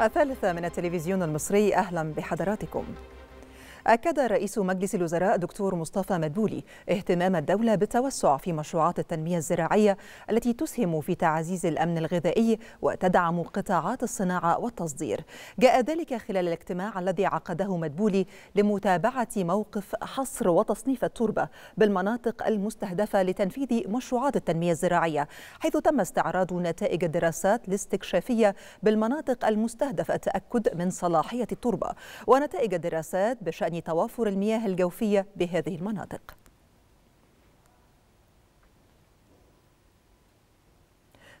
الثالثة من التلفزيون المصري أهلا بحضراتكم أكد رئيس مجلس الوزراء دكتور مصطفى مدبولي اهتمام الدولة بالتوسع في مشروعات التنمية الزراعية التي تسهم في تعزيز الأمن الغذائي وتدعم قطاعات الصناعة والتصدير جاء ذلك خلال الاجتماع الذي عقده مدبولي لمتابعة موقف حصر وتصنيف التربة بالمناطق المستهدفة لتنفيذ مشروعات التنمية الزراعية حيث تم استعراض نتائج الدراسات الاستكشافية بالمناطق المستهدفة التأكد من صلاحية التربة ونتائج الدراسات بشأن توافر المياه الجوفية بهذه المناطق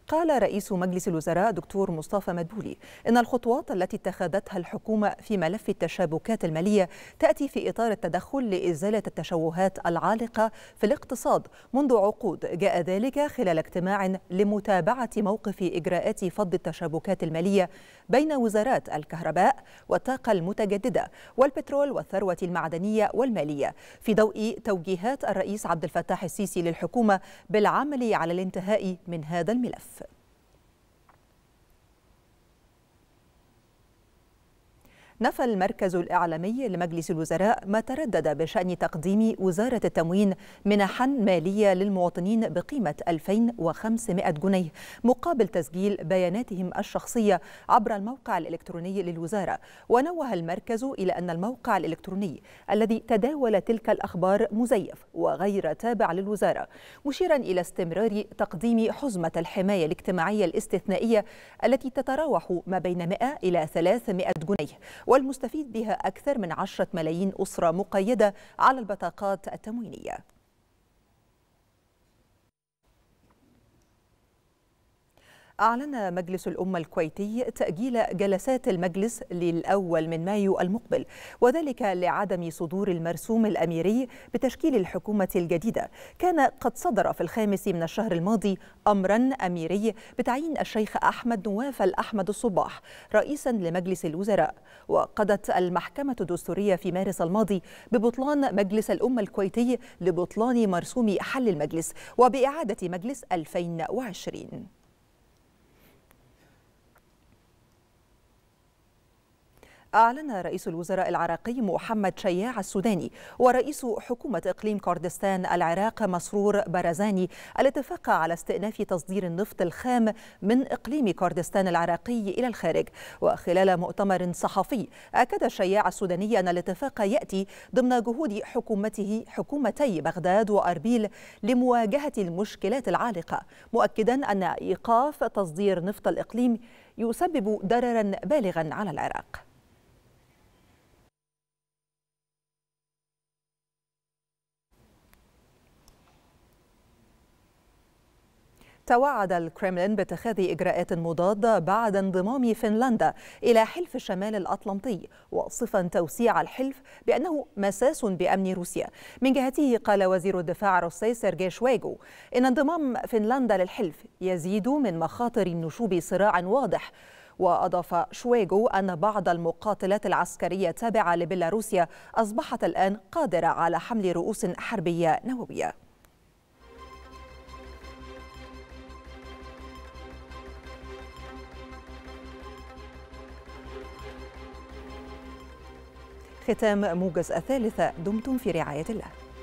قال رئيس مجلس الوزراء دكتور مصطفى مدبولي إن الخطوات التي اتخذتها الحكومة في ملف التشابكات المالية تأتي في إطار التدخل لإزالة التشوهات العالقة في الاقتصاد منذ عقود جاء ذلك خلال اجتماع لمتابعة موقف إجراءات فض التشابكات المالية بين وزارات الكهرباء والطاقة المتجددة والبترول والثروة المعدنية والمالية في ضوء توجيهات الرئيس عبد الفتاح السيسي للحكومة بالعمل على الانتهاء من هذا الملف نفى المركز الإعلامي لمجلس الوزراء ما تردد بشأن تقديم وزارة التموين منحا مالية للمواطنين بقيمة 2500 جنيه مقابل تسجيل بياناتهم الشخصية عبر الموقع الإلكتروني للوزارة ونوه المركز إلى أن الموقع الإلكتروني الذي تداول تلك الأخبار مزيف وغير تابع للوزارة مشيرا إلى استمرار تقديم حزمة الحماية الاجتماعية الاستثنائية التي تتراوح ما بين 100 إلى 300 جنيه والمستفيد بها أكثر من 10 ملايين أسرة مقيدة على البطاقات التموينية أعلن مجلس الأمة الكويتي تأجيل جلسات المجلس للأول من مايو المقبل وذلك لعدم صدور المرسوم الأميري بتشكيل الحكومة الجديدة كان قد صدر في الخامس من الشهر الماضي أمرا أميري بتعيين الشيخ أحمد نواف الأحمد الصباح رئيسا لمجلس الوزراء وقضت المحكمة الدستورية في مارس الماضي ببطلان مجلس الأمة الكويتي لبطلان مرسوم حل المجلس وبإعادة مجلس 2020 أعلن رئيس الوزراء العراقي محمد شياع السوداني ورئيس حكومة إقليم كردستان العراق مسرور برزاني الاتفاق على استئناف تصدير النفط الخام من إقليم كردستان العراقي إلى الخارج وخلال مؤتمر صحفي أكد شياع السوداني أن الاتفاق يأتي ضمن جهود حكومته حكومتي بغداد وأربيل لمواجهة المشكلات العالقة مؤكدا أن إيقاف تصدير نفط الإقليم يسبب ضررا بالغا على العراق توعد الكرملين باتخاذ إجراءات مضادة بعد انضمام فنلندا إلى حلف الشمال الأطلنطي واصفا توسيع الحلف بأنه مساس بأمن روسيا من جهته قال وزير الدفاع الروسي سيرجي شويجو إن انضمام فنلندا للحلف يزيد من مخاطر نشوب صراع واضح وأضاف شويجو أن بعض المقاتلات العسكرية التابعة لبيلاروسيا أصبحت الآن قادرة على حمل رؤوس حربية نووية ختام موجز الثالثة دمتم في رعاية الله